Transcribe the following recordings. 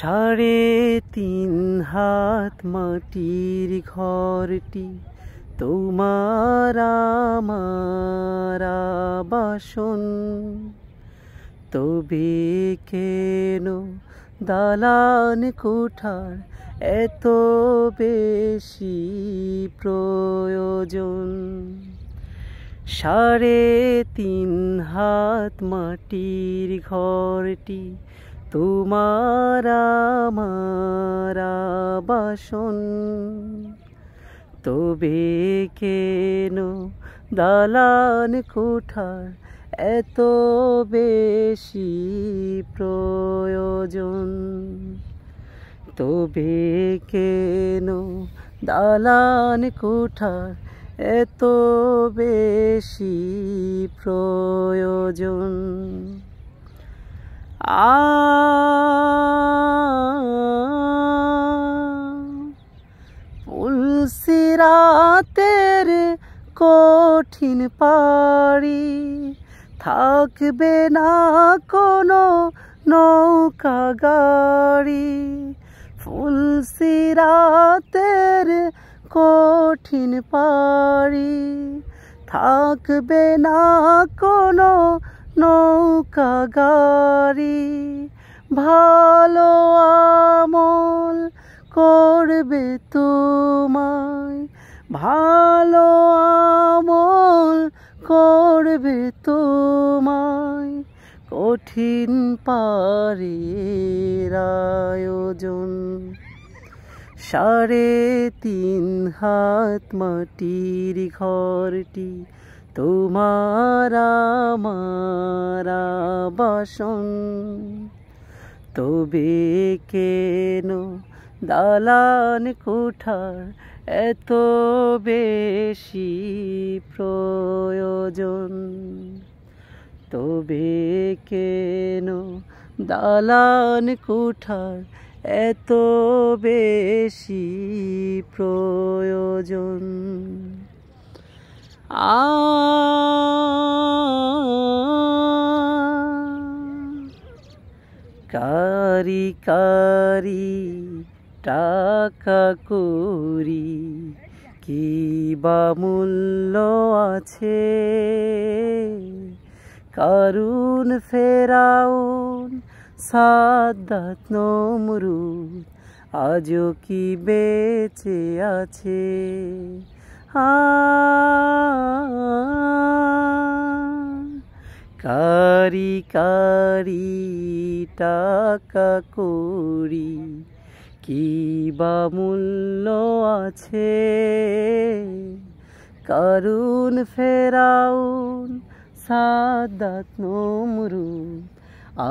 সাড়ে তিন হাত মাটির ঘরটি তোমার মারাবাসন বাসন তবে কেন দালান কোঠার এত বেশি প্রয়োজন সাড়ে তিন হাত মাটির ঘরটি তোমার আমার বাসন তবে কেন দালান কোঠার এত বেশি প্রয়োজন তবে কেন দালান কোঠার এত বেশি প্রয়োজন আ পুলসিরাতের কঠিন পাড়ি থাকবে না কোনো নৌকা গাড়ি ফুলসিরাতের কঠিন পাড়ি থাকবে না কোনো নৌকা গাড়ি ভালো আমল করবে তোমায় ভালো আমল করবে তোমায় কঠিন পারের আয়োজন সাড়ে তিন হাত মাটির ঘরটি তোমার মারা বাসন তবে কেন দালান কোঠার এত বেশি প্রয়োজন তবে কেন দালান কোঠার এত বেশি প্রয়োজন কারি কারি টাকা কুরি কি বা মূল্য আছে কারুন ফেরাউন সাদাত নমরু আজও কি বেঁচে আছে কারি কারি টাকা করি কি বা মূল্য আছে কারুন ফেরাউন সাদাত নমরু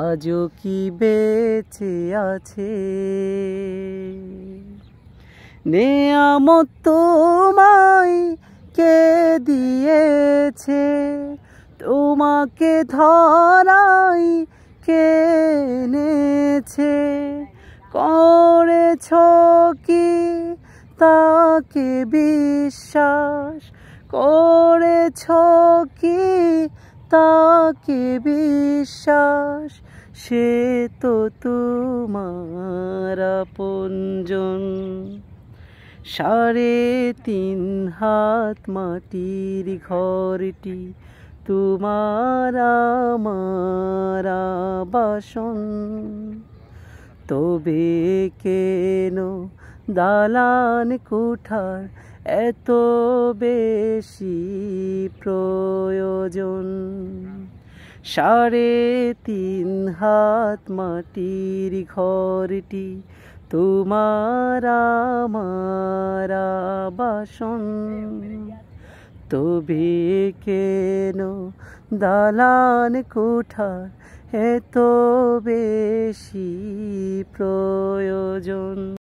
আজও কি বেঁচে আছে নেয়ামত তোমায় কে দিয়েছে তোমাকে ধরাই কে নেছে করেছ কি তাকে বিশ্বাস করেছ কি তাকে বিশ্বাস সে তো তোমার পুঞ্জন সাড়ে তিন হাত মাটির ঘরটি তোমার আমার বাসন তবে কেন দালান কোঠার এত বেশি প্রয়োজন সাড়ে তিন হাত মাটির ঘরটি তোমার আমার বাসন তবে কেন দালান কোঠার এত বেশি প্রয়োজন